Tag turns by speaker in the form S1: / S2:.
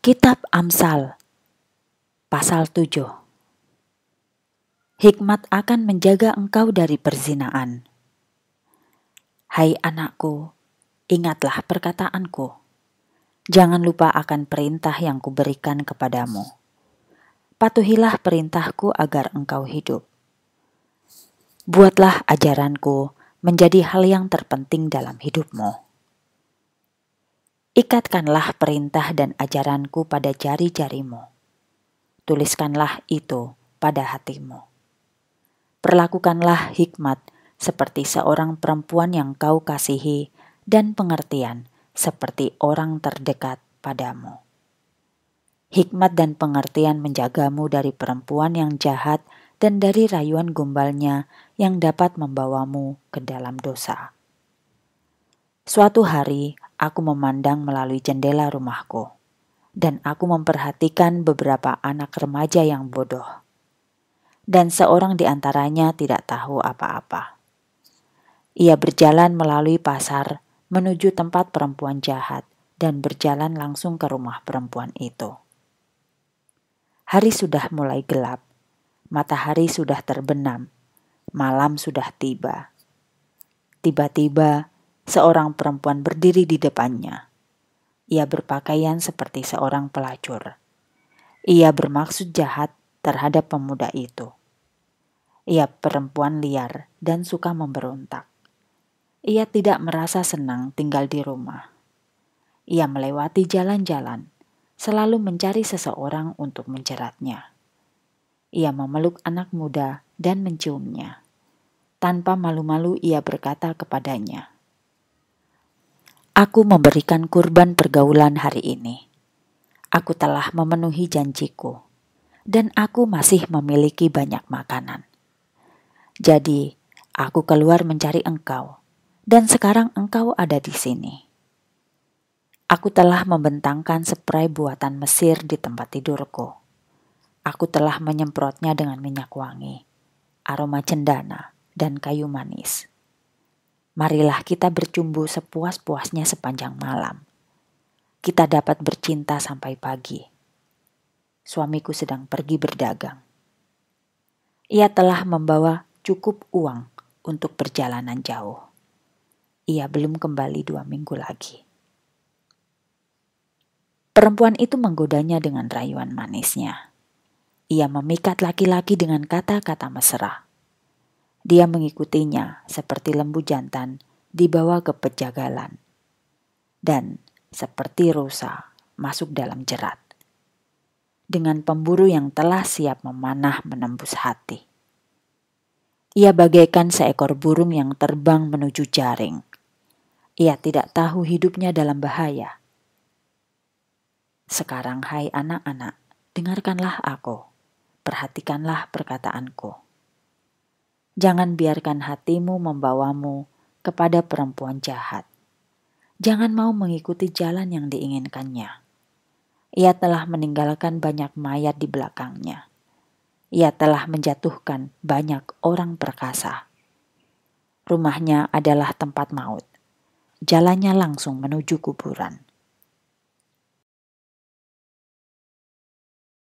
S1: Kitab Amsal pasal 7 Hikmat akan menjaga engkau dari perzinaan. Hai anakku, ingatlah perkataanku. Jangan lupa akan perintah yang kuberikan kepadamu. Patuhilah perintahku agar engkau hidup. Buatlah ajaranku menjadi hal yang terpenting dalam hidupmu Ikatkanlah perintah dan ajaranku pada jari-jarimu. Tuliskanlah itu pada hatimu. Perlakukanlah hikmat seperti seorang perempuan yang kau kasihi dan pengertian seperti orang terdekat padamu. Hikmat dan pengertian menjagamu dari perempuan yang jahat dan dari rayuan gombalnya yang dapat membawamu ke dalam dosa. Suatu hari, aku memandang melalui jendela rumahku, dan aku memperhatikan beberapa anak remaja yang bodoh, dan seorang di antaranya tidak tahu apa-apa. Ia berjalan melalui pasar menuju tempat perempuan jahat dan berjalan langsung ke rumah perempuan itu. Hari sudah mulai gelap, matahari sudah terbenam, malam sudah tiba. Tiba-tiba, seorang perempuan berdiri di depannya. Ia berpakaian seperti seorang pelacur. Ia bermaksud jahat terhadap pemuda itu. Ia perempuan liar dan suka memberontak. Ia tidak merasa senang tinggal di rumah. Ia melewati jalan-jalan, selalu mencari seseorang untuk menjeratnya. Ia memeluk anak muda dan menciumnya. Tanpa malu-malu ia berkata kepadanya, Aku memberikan kurban pergaulan hari ini. Aku telah memenuhi janjiku, dan aku masih memiliki banyak makanan. Jadi, aku keluar mencari engkau, dan sekarang engkau ada di sini. Aku telah membentangkan spray buatan Mesir di tempat tidurku. Aku telah menyemprotnya dengan minyak wangi, aroma cendana, dan kayu manis marilah kita bercumbu sepuas-puasnya sepanjang malam. Kita dapat bercinta sampai pagi. Suamiku sedang pergi berdagang. Ia telah membawa cukup uang untuk perjalanan jauh. Ia belum kembali dua minggu lagi. Perempuan itu menggodanya dengan rayuan manisnya. Ia memikat laki-laki dengan kata-kata mesra. Dia mengikutinya seperti lembu jantan dibawa ke pejagalan. Dan seperti rusa masuk dalam jerat. Dengan pemburu yang telah siap memanah menembus hati. Ia bagaikan seekor burung yang terbang menuju jaring. Ia tidak tahu hidupnya dalam bahaya. Sekarang hai anak-anak, dengarkanlah aku, perhatikanlah perkataanku. Jangan biarkan hatimu membawamu kepada perempuan jahat. Jangan mau mengikuti jalan yang diinginkannya. Ia telah meninggalkan banyak mayat di belakangnya. Ia telah menjatuhkan banyak orang perkasa. Rumahnya adalah tempat maut. Jalannya langsung menuju kuburan.